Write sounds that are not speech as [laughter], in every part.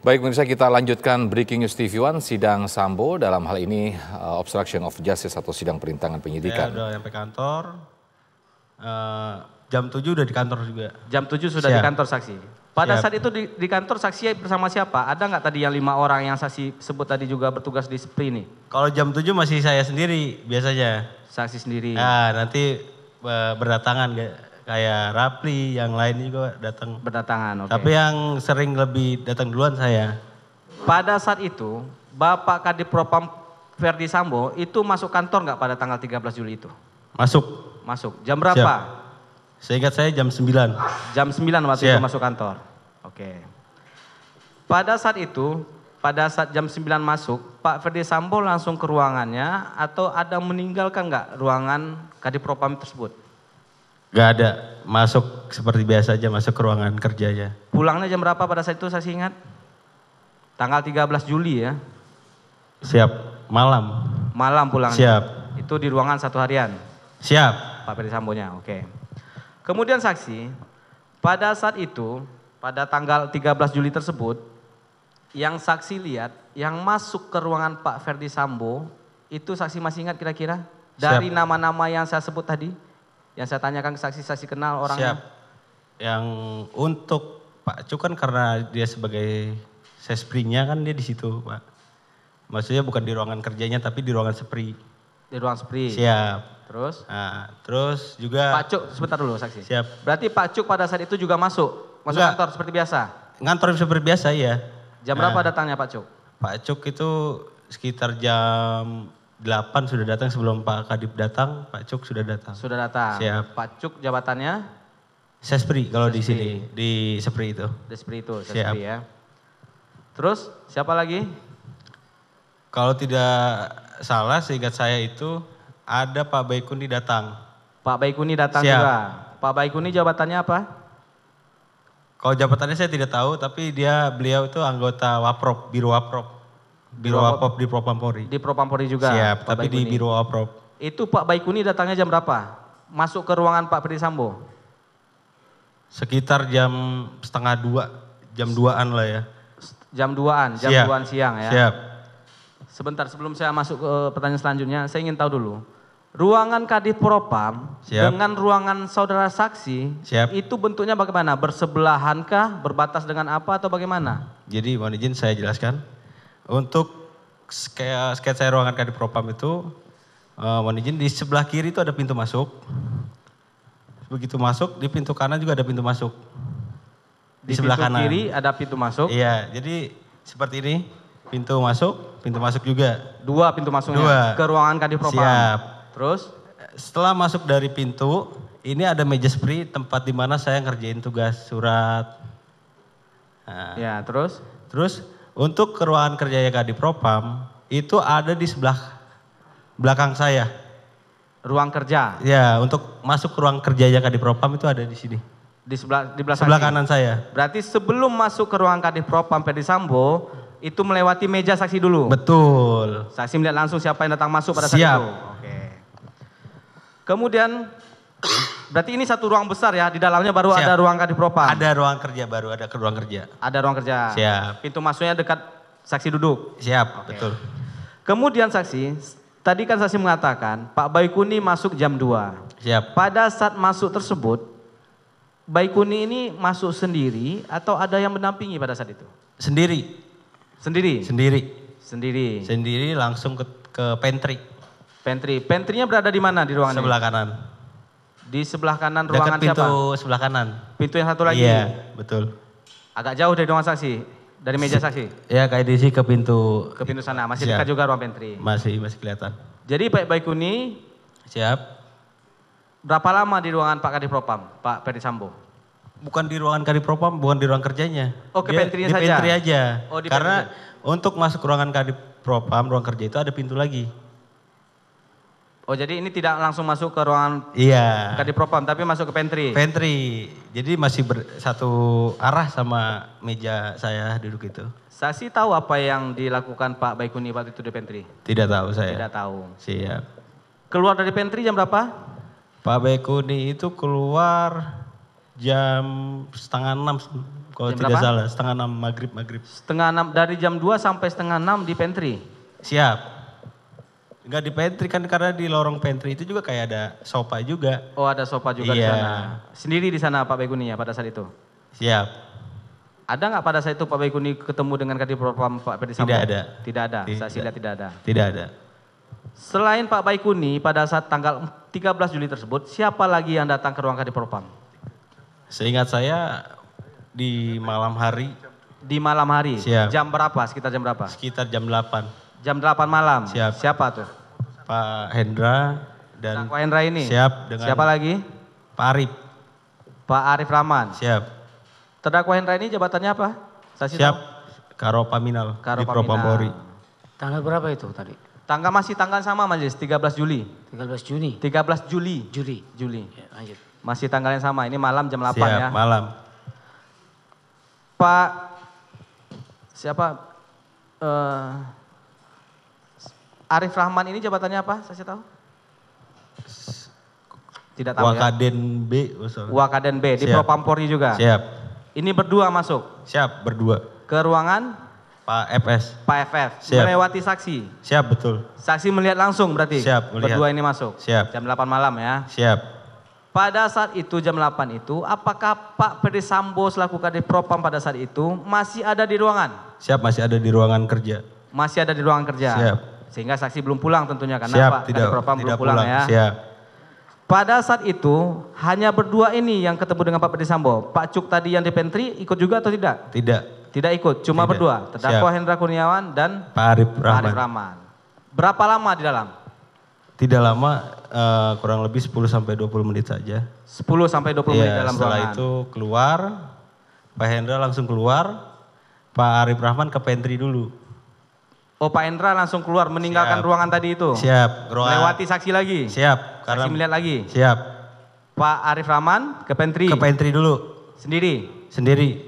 Baik pemirsa kita lanjutkan Breaking News tv One sidang Sambo dalam hal ini uh, obstruction of justice atau sidang perintangan penyidikan. Saya udah sampai kantor, uh, jam 7 udah di kantor juga. Jam 7 sudah Siap. di kantor saksi. Pada Siap. saat itu di, di kantor saksi bersama siapa? Ada nggak tadi yang lima orang yang saksi sebut tadi juga bertugas di SPRI ini? Kalau jam 7 masih saya sendiri biasanya. Saksi sendiri. Ah nanti uh, berdatangan kayak Rapli, yang lain juga datang. Berdatangan, oke. Okay. Tapi yang sering lebih datang duluan saya. Pada saat itu, Bapak Kadif Propam Verdi Sambo itu masuk kantor nggak pada tanggal 13 Juli itu? Masuk. Masuk. Jam berapa? Siap. ingat saya jam 9. Jam 9 waktu Siap. itu masuk kantor. Oke. Pada saat itu, pada saat jam 9 masuk, Pak Ferdi Sambo langsung ke ruangannya atau ada meninggalkan nggak ruangan Kadipropam tersebut? Gak ada, masuk seperti biasa aja, masuk ke ruangan kerja aja. Pulangnya jam berapa pada saat itu saya sih ingat? Tanggal 13 Juli ya? Siap, malam. Malam pulang. Siap. Itu di ruangan satu harian? Siap. Pak Ferry Sambonya, oke. Kemudian saksi, pada saat itu, pada tanggal 13 Juli tersebut, yang saksi lihat, yang masuk ke ruangan Pak Ferdi Sambo, itu saksi masih ingat kira-kira? Dari nama-nama yang saya sebut tadi? Yang saya tanyakan ke saksi-saksi kenal orang Siap. Yang untuk Pak Cuk kan karena dia sebagai sespringnya kan dia di situ Pak. Maksudnya bukan di ruangan kerjanya tapi di ruangan sepri. Di ruang sepri. Siap. Terus? Nah, terus juga. Pak Cuk sebentar dulu saksi. Siap. Berarti Pak Cuk pada saat itu juga masuk? Masuk Enggak. kantor seperti biasa? Ngantor seperti biasa ya. Jam nah, berapa datangnya Pak Cuk? Pak Cuk itu sekitar jam 8 sudah datang sebelum Pak Kadip datang, Pak Cuk sudah datang. Sudah datang. Siap. Pak Cuk jabatannya? Sespri kalau di sini, di Sespri itu. Di Sespri itu, Sespri Siap. ya. Terus siapa lagi? Kalau tidak salah seingat saya itu ada Pak Baikuni datang. Pak Baikuni datang Siap. juga. Pak Baikuni jabatannya apa? Kalau jabatannya saya tidak tahu, tapi dia beliau itu anggota Waprop, Biro Waprop. Biro Apop di Propampori. Di Propampori juga. Siap, Pak tapi Baikuni. di Biro apop. Itu Pak Baikuni datangnya jam berapa? Masuk ke ruangan Pak Perdisambo? Sekitar jam setengah dua, jam duaan lah ya. Jam duaan, jam Siap. duaan siang ya. Siap. Sebentar sebelum saya masuk ke pertanyaan selanjutnya, saya ingin tahu dulu. Ruangan Kadif Propam Siap. dengan ruangan saudara saksi Siap. itu bentuknya bagaimana? Bersebelahankah, berbatas dengan apa atau bagaimana? Jadi mohon izin saya jelaskan. Untuk sketsa ruangan Kadipropam itu, uh, mohon izin, di sebelah kiri itu ada pintu masuk. Begitu masuk, di pintu kanan juga ada pintu masuk. Di, di sebelah pintu kanan. kiri ada pintu masuk? Iya, jadi seperti ini, pintu masuk, pintu masuk juga. Dua pintu masuk Dua. ke ruangan Kadipropam? Siap. Terus? Setelah masuk dari pintu, ini ada meja spray tempat di mana saya ngerjain tugas surat. Nah, ya, terus? Terus untuk keruangan kerja yang di Propam itu ada di sebelah belakang saya. Ruang kerja. Ya, untuk masuk ke ruang kerja yang di Propam itu ada di sini. Di sebelah di belakang sebelah kanan saya. Berarti sebelum masuk ke ruang Kadif Propam Pedi Sambo itu melewati meja saksi dulu. Betul. Saksi melihat langsung siapa yang datang masuk pada Siap. saat itu. Oke. Kemudian Berarti ini satu ruang besar ya, di dalamnya baru Siap. ada ruang kadipropam. Ada ruang kerja baru, ada ruang kerja. Ada ruang kerja. Siap. Pintu masuknya dekat saksi duduk. Siap, okay. betul. Kemudian saksi, tadi kan saksi mengatakan Pak Baikuni masuk jam 2. Siap. Pada saat masuk tersebut, Baikuni ini masuk sendiri atau ada yang mendampingi pada saat itu? Sendiri. Sendiri? Sendiri. Sendiri. Sendiri langsung ke, ke pantry. Pantry. Pantrynya berada di mana di ruangan Sebelah ini? kanan. Di sebelah kanan Dekat ruangan pintu siapa? pintu sebelah kanan. Pintu yang satu lagi? Iya, betul. Agak jauh dari ruangan saksi? Dari meja saksi? Ya, kayak sini ke pintu. Ke pintu sana, masih Siap. dekat juga ruang pantry. Masih, masih kelihatan. Jadi Pak Baikuni. Siap. Berapa lama di ruangan Pak Kadipropam, Pak Ferdi Sambo? Bukan di ruangan Kadipropam, bukan di ruang kerjanya. Oh, ke pantry saja? Di pantry aja. Oh, di Karena pantry. untuk masuk ruangan Kadipropam, ruang kerja itu ada pintu lagi. Oh jadi ini tidak langsung masuk ke ruangan iya. tadi propam tapi masuk ke pantry. Pantry. Jadi masih ber, satu arah sama meja saya duduk itu. Saksi tahu apa yang dilakukan Pak Baikuni waktu itu di pantry? Tidak tahu saya. Tidak tahu. Siap. Keluar dari pantry jam berapa? Pak Baikuni itu keluar jam setengah enam kalau jam tidak berapa? salah setengah enam maghrib maghrib. Setengah enam dari jam dua sampai setengah enam di pantry. Siap. Enggak di pantry kan karena di lorong pantry itu juga kayak ada sofa juga. Oh ada sofa juga iya. di sana. Sendiri di sana Pak Beguni ya pada saat itu? Siap. Ada nggak pada saat itu Pak Baikuni ketemu dengan Propam Pak Ferdi Sambo? Tidak ada. Tidak ada. Tidak. Saya lihat tidak ada. Tidak ada. Selain Pak Baikuni pada saat tanggal 13 Juli tersebut, siapa lagi yang datang ke ruang Propam Seingat saya di malam hari. Di malam hari. Siap. Jam berapa? Sekitar jam berapa? Sekitar jam 8. Jam 8 malam. Siap. Siapa tuh? Pak Hendra dan Pak Hendra ini. Siap dengan Siapa lagi? Pak Arif. Pak Arif Rahman. Siap. Terdakwa Hendra ini jabatannya apa? Siap. Siap. Paminal. Karo di Tanggal berapa itu tadi? Tanggal masih tanggal sama Majelis, 13 Juli. 13 Juni. 13 Juli. Juli. Juli. Ya, lanjut. Masih tanggal yang sama. Ini malam jam 8 Siap, ya. malam. Pak siapa uh, Arif Rahman ini jabatannya apa? Saya tahu. Tidak tahu ya. Wakaden ya. B. Usul. Wakaden B di Propampori juga. Siap. Ini berdua masuk. Siap, berdua. Ke ruangan Pak FS. Pak FF. Siap. Melewati saksi. Siap, betul. Saksi melihat langsung berarti. Siap, melihat. Berdua ini masuk. Siap. Jam 8 malam ya. Siap. Pada saat itu jam 8 itu, apakah Pak Ferdi Sambo selaku Kadif Propam pada saat itu masih ada di ruangan? Siap, masih ada di ruangan kerja. Masih ada di ruangan kerja. Siap. Sehingga saksi belum pulang tentunya karena Siap, Pak tidak, Propam tidak belum pulang, pulang ya. Siap. Pada saat itu hanya berdua ini yang ketemu dengan Pak Pedi Pak Cuk tadi yang di pantry ikut juga atau tidak? Tidak. Tidak ikut, cuma tidak. berdua. Terdakwa Siap. Hendra Kurniawan dan Pak Arif Rahman. Arif Rahman. Berapa lama di dalam? Tidak lama, uh, kurang lebih 10 sampai 20 menit saja. 10 sampai 20 ya, menit iya, dalam setelah ruangan. itu keluar, Pak Hendra langsung keluar, Pak Arif Rahman ke pantry dulu. Oh Pak Endra langsung keluar meninggalkan Siap. ruangan tadi itu. Siap. Ruangan. Lewati saksi lagi. Siap. Karena... Saksi melihat lagi. Siap. Pak Arif Rahman ke pantry. Ke pantry dulu. Sendiri. Sendiri.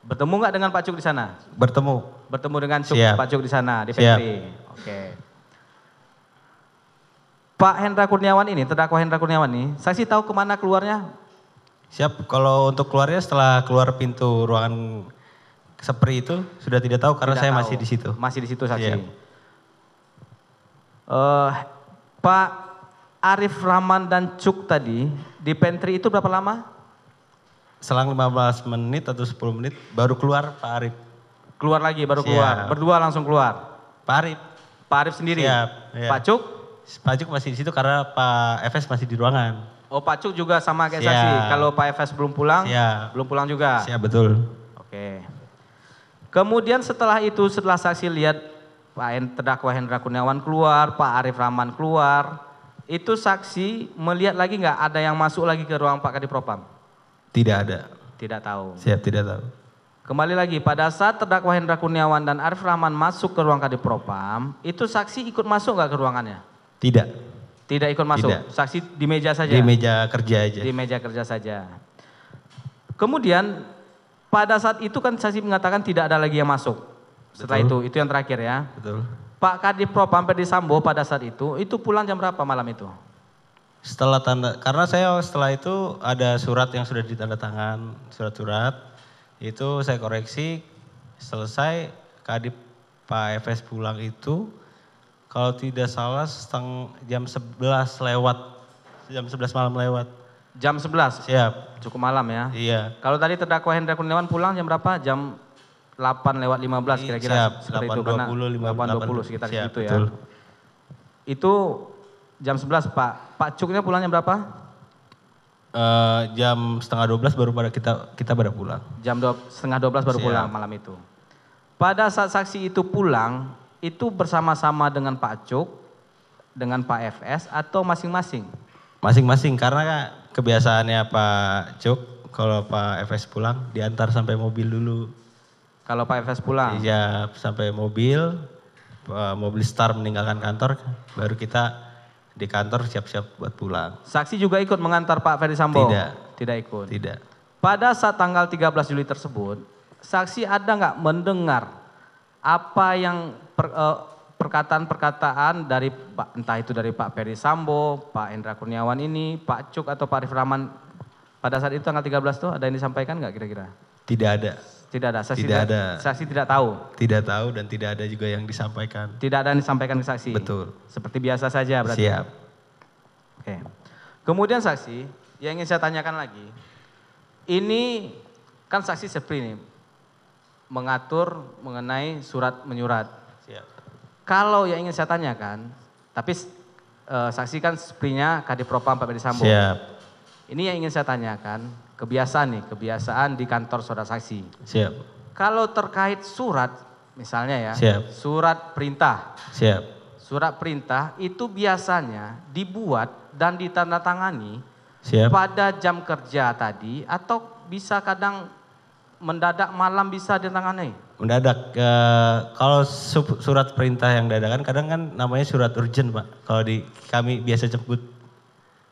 Bertemu nggak dengan Pak Cuk di sana? Bertemu. Bertemu dengan Cuk, Siap. Pak Cuk di sana di pantry. Siap. Oke. Pak Hendra Kurniawan ini, terdakwa Hendra Kurniawan ini, saksi tahu kemana keluarnya? Siap, kalau untuk keluarnya setelah keluar pintu ruangan seperti itu sudah tidak tahu karena tidak saya tahu. masih di situ. Masih di situ saksi. Yeah. Iya. Uh, Pak Arif Rahman dan Cuk tadi di pantry itu berapa lama? Selang 15 menit atau 10 menit baru keluar Pak Arif. Keluar lagi baru Siap. keluar. Berdua langsung keluar. Pak Arif. Pak Arif sendiri. Ya. Pak Cuk? Pak Cuk masih di situ karena Pak FS masih di ruangan. Oh Pak Cuk juga sama kayak saya saksi. Kalau Pak FS belum pulang, Siap. belum pulang juga. Siap betul. Oke. Okay. Kemudian setelah itu setelah saksi lihat Pak terdakwa Hendra Kurniawan keluar, Pak Arif Rahman keluar, itu saksi melihat lagi nggak ada yang masuk lagi ke ruang Pak Kadipropam? Tidak ada. Tidak tahu. Siap, tidak tahu. Kembali lagi, pada saat terdakwa Hendra Kurniawan dan Arif Rahman masuk ke ruang Kadipropam, itu saksi ikut masuk nggak ke ruangannya? Tidak. Tidak ikut masuk. Tidak. Saksi di meja saja. Di meja kerja aja. Di meja kerja saja. Kemudian pada saat itu kan saksi mengatakan tidak ada lagi yang masuk. Setelah Betul. itu, itu yang terakhir ya. Betul. Pak Kadif Pro Pampedi Sambo pada saat itu, itu pulang jam berapa malam itu? Setelah tanda, karena saya setelah itu ada surat yang sudah ditandatangan, surat-surat. Itu saya koreksi, selesai Kadif Pak FS pulang itu, kalau tidak salah setengah jam 11 lewat, jam 11 malam lewat. Jam 11? Siap. Cukup malam ya? Iya. Kalau tadi terdakwa Hendra Kurniawan pulang jam berapa? Jam 8 lewat 15 iya, kira-kira. Siap, 8.20, puluh sekitar siap, gitu ya. Betul. Itu jam 11 Pak. Pak Cuknya pulangnya berapa? Uh, jam setengah 12 baru pada kita kita pada pulang. Jam do, setengah 12 baru Siap. pulang malam itu. Pada saat saksi itu pulang, itu bersama-sama dengan Pak Cuk, dengan Pak FS atau masing-masing? Masing-masing karena kebiasaannya Pak Cuk kalau Pak FS pulang diantar sampai mobil dulu. Kalau Pak FS pulang? Iya, sampai mobil, eh, mobil star meninggalkan kantor, baru kita di kantor siap-siap buat pulang. Saksi juga ikut mengantar Pak Ferry Sambo? Tidak. Tidak ikut? Tidak. Pada saat tanggal 13 Juli tersebut, saksi ada nggak mendengar apa yang per, uh, perkataan-perkataan dari Pak entah itu dari Pak Ferry Sambo, Pak Endra Kurniawan ini, Pak Cuk atau Pak Arif Rahman pada saat itu tanggal 13 itu ada yang disampaikan nggak kira-kira? Tidak ada. Tidak ada. Saksi tidak, tidak ada. Saksi tidak tahu. Tidak tahu dan tidak ada juga yang disampaikan. Tidak ada yang disampaikan ke saksi. Betul. Seperti biasa saja berarti. Siap. Oke. Kemudian saksi, yang ingin saya tanyakan lagi, ini kan saksi seperti ini mengatur mengenai surat menyurat. Siap. Kalau yang ingin saya tanyakan, tapi saksi eh, saksikan sepertinya Kadipropam Pak Bedi Siap. Ini yang ingin saya tanyakan, kebiasaan nih, kebiasaan di kantor saudara saksi. Siap. Kalau terkait surat, misalnya ya, Siap. surat perintah. Siap. Surat perintah itu biasanya dibuat dan ditandatangani Siap. pada jam kerja tadi atau bisa kadang mendadak malam bisa ditandatangani? mendadak. E, kalau surat perintah yang dadakan kadang kan namanya surat urgent pak. Kalau di kami biasa cebut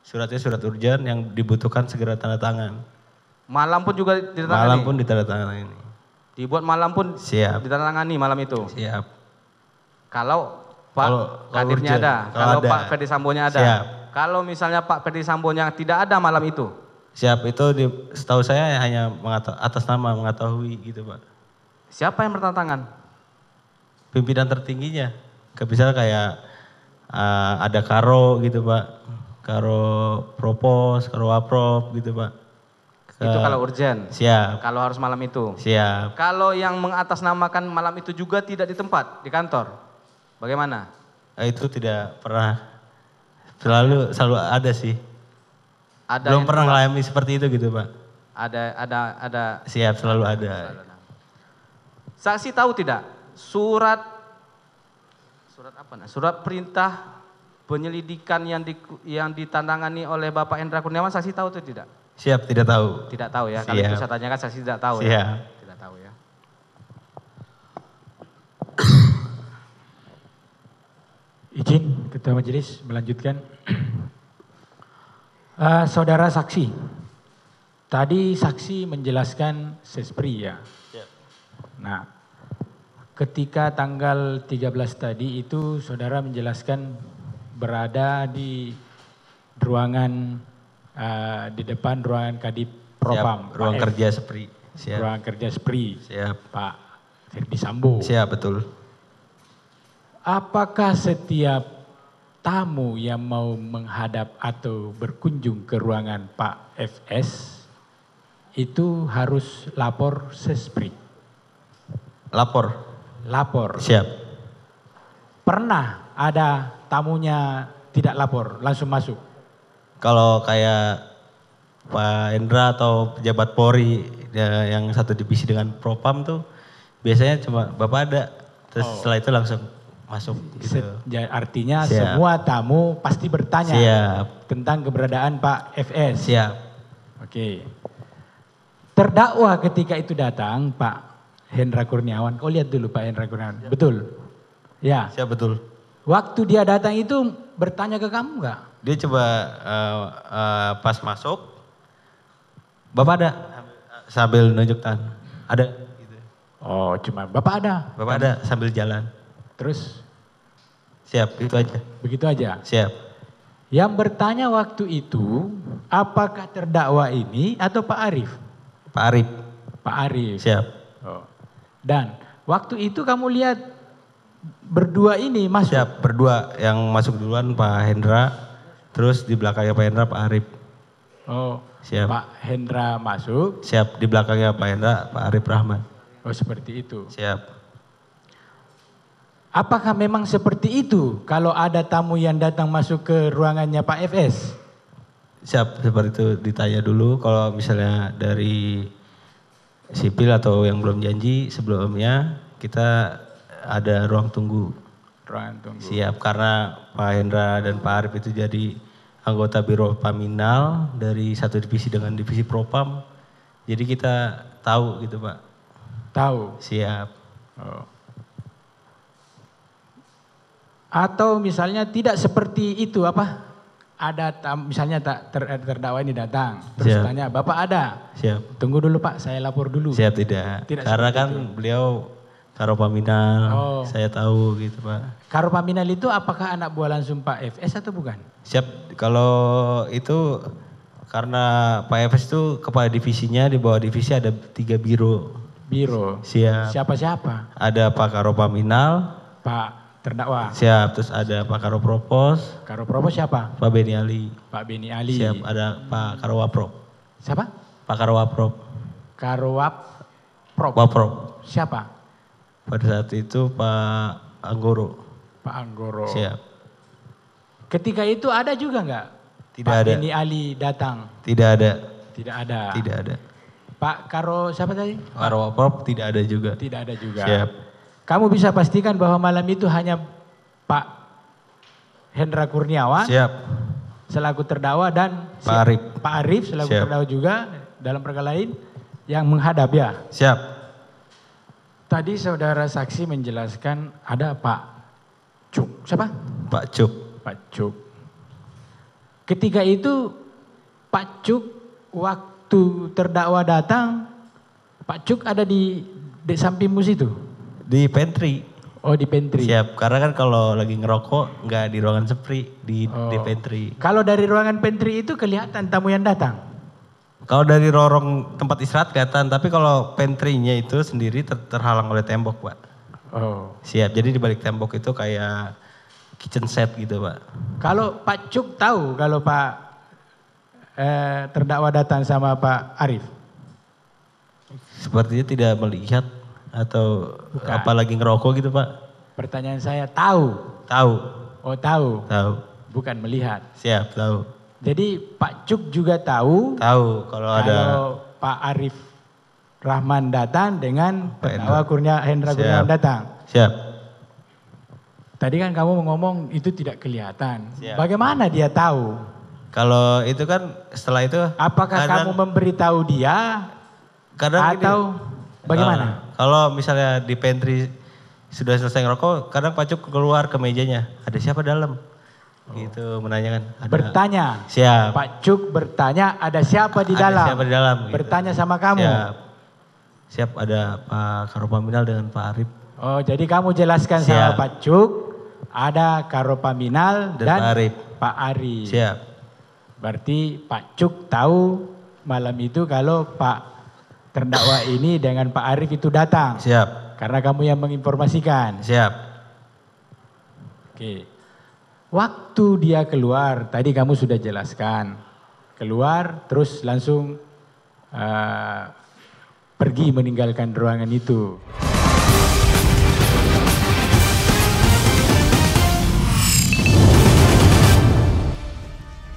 suratnya surat urgent yang dibutuhkan segera tanda tangan. Malam pun juga ditandatangani. Malam pun ditandatangani. Dibuat malam pun siap. Ditandatangani malam itu. Siap. Kalau Pak kalau, Kadirnya urgent. ada, kalau, kalau ada. Pak Ferdi Sambonya ada. Siap. Kalau misalnya Pak Ferdi Sambonya tidak ada malam itu. Siap, itu di, setahu saya hanya mengata, atas nama mengetahui gitu Pak. Siapa yang bertantangan? Pimpinan tertingginya. Gak bisa kayak uh, ada Karo gitu Pak. Karo Propos, Karo aprop gitu Pak. Ke... Itu kalau urgent. Siap. Kalau harus malam itu. Siap. Kalau yang mengatasnamakan malam itu juga tidak di tempat, di kantor. Bagaimana? Eh, itu tidak pernah. Selalu selalu ada sih. Ada Belum pernah mengalami seperti itu gitu, Pak. Ada ada ada. Siap, selalu ada. Selalu ada. Saksi tahu tidak surat surat apa nah? Surat perintah penyelidikan yang di, yang ditandangani oleh Bapak Endra Kurniawan saksi tahu atau tidak? Siap, tidak tahu. Tidak tahu ya. Siap. Kalau bisa tanyakan saksi tidak tahu ya. Siap. ya. Tidak tahu ya. [coughs] Izin Ketua Majelis melanjutkan. Uh, [coughs] saudara saksi, tadi saksi menjelaskan sespri ya. Yeah. Nah, ketika tanggal 13 tadi itu saudara menjelaskan berada di ruangan uh, di depan ruangan Kadip Propam. Siap, ruang kerja Spri. Siap. Ruang kerja Spri. Siap. Pak Ferdi Sambo. Siap, betul. Apakah setiap tamu yang mau menghadap atau berkunjung ke ruangan Pak FS itu harus lapor sespri? Lapor lapor. Siap. Pernah ada tamunya tidak lapor, langsung masuk? Kalau kayak Pak Endra atau pejabat Polri ya, yang satu divisi dengan Propam tuh biasanya cuma Bapak ada, terus oh. setelah itu langsung masuk gitu. Ya, artinya Siap. semua tamu pasti bertanya Siap. tentang keberadaan Pak FS. Siap. Oke. Terdakwa ketika itu datang, Pak Hendra Kurniawan. Kau lihat dulu Pak Hendra Kurniawan. Siap. Ya. Betul? Ya. Siap betul. Waktu dia datang itu bertanya ke kamu nggak? Dia coba uh, uh, pas masuk, Bapak ada? Sambil nunjuk tangan. Ada. Gitu. Oh cuma Bapak ada? Bapak ada sambil jalan. Terus? Siap, begitu aja. Begitu aja? Siap. Yang bertanya waktu itu, apakah terdakwa ini atau Pak Arif? Pak Arif. Pak Arif. Siap. Dan waktu itu kamu lihat berdua ini masuk. Siap, berdua yang masuk duluan Pak Hendra, terus di belakangnya Pak Hendra Pak Arif. Oh, Siap. Pak Hendra masuk. Siap, di belakangnya Pak Hendra Pak Arif Rahman. Oh, seperti itu. Siap. Apakah memang seperti itu kalau ada tamu yang datang masuk ke ruangannya Pak FS? Siap, seperti itu ditanya dulu kalau misalnya dari sipil atau yang belum janji sebelumnya kita ada ruang tunggu. Ruang tunggu. Siap karena Pak Hendra dan Pak Arif itu jadi anggota Biro Paminal dari satu divisi dengan divisi Propam. Jadi kita tahu gitu Pak. Tahu. Siap. Oh. Atau misalnya tidak seperti itu apa? ada tam, misalnya tak ter, eh, terdakwa ini datang terus Siap. tanya bapak ada Siap. tunggu dulu pak saya lapor dulu Siap tidak, tidak karena kan itu. beliau karopaminal oh. saya tahu gitu pak karopaminal itu apakah anak buah langsung pak fs atau bukan Siap kalau itu karena pak fs itu kepala divisinya di bawah divisi ada tiga biro biro siap siapa siapa ada pak karopaminal pak Terdakwa. Siap. Terus ada Pak Karo Propos Karo Propos siapa? Pak Beni Ali. Pak Beni Ali. Siap. Ada Pak Karo Waprop Siapa? Pak Karo Waprop. Karo Waprop. Siapa? Pada saat itu Pak Anggoro. Pak Anggoro. Siap. Ketika itu ada juga nggak? Tidak Pak ada. Beni Ali datang. Tidak ada. Tidak ada. Tidak ada. Pak Karo siapa tadi? Karo Waprop tidak ada juga. Tidak ada juga. Siap. Kamu bisa pastikan bahwa malam itu hanya Pak Hendra Kurniawan. Siap. Selaku terdakwa dan Pak Arif. Pak Arif selaku siap. terdakwa juga dalam perkara lain yang menghadap ya. Siap. Tadi saudara saksi menjelaskan ada Pak Cuk. Siapa? Pak Cuk. Pak Cuk. Ketika itu Pak Cuk waktu terdakwa datang, Pak Cuk ada di, di sampingmu situ? Di pantry. Oh di pantry. Siap, karena kan kalau lagi ngerokok nggak di ruangan sepri, di oh. di pantry. Kalau dari ruangan pantry itu kelihatan tamu yang datang. Kalau dari lorong tempat istirahat kelihatan, tapi kalau pantry-nya itu sendiri ter terhalang oleh tembok, Pak. Oh. Siap. Jadi di balik tembok itu kayak kitchen set gitu, Pak. Kalau Pak Cuk tahu kalau Pak eh, terdakwa datang sama Pak Arif? Sepertinya tidak melihat atau Bukan. apalagi ngerokok gitu Pak? Pertanyaan saya tahu. Tahu. Oh tahu. Tahu. Bukan melihat. Siap tahu. Jadi Pak Cuk juga tahu. Tahu kalau, kalau ada. Pak Arif Rahman datang dengan Pak Kurnia Hendra Gunawan datang. Siap. Tadi kan kamu ngomong itu tidak kelihatan. Siap. Bagaimana dia tahu? Kalau itu kan setelah itu. Apakah kadang, kamu memberitahu dia? Karena atau gini, bagaimana? Uh, kalau misalnya di pantry sudah selesai ngerokok, kadang Pak Cuk keluar ke mejanya. Ada siapa dalam? Oh. Gitu menanyakan. Ada... Bertanya. Siap. Pak Cuk bertanya ada siapa di ada dalam? siapa di dalam? Gitu. Bertanya sama kamu. Siap. Siap ada Pak Karopaminal dengan Pak Arif. Oh jadi kamu jelaskan Siap. sama Pak Cuk ada Karopaminal dan, dan Pak Arif. Pak Arif. Siap. Berarti Pak Cuk tahu malam itu kalau Pak terdakwa ini dengan Pak Arief itu datang. Siap. Karena kamu yang menginformasikan. Siap. Oke. Waktu dia keluar, tadi kamu sudah jelaskan. Keluar terus langsung uh, pergi meninggalkan ruangan itu.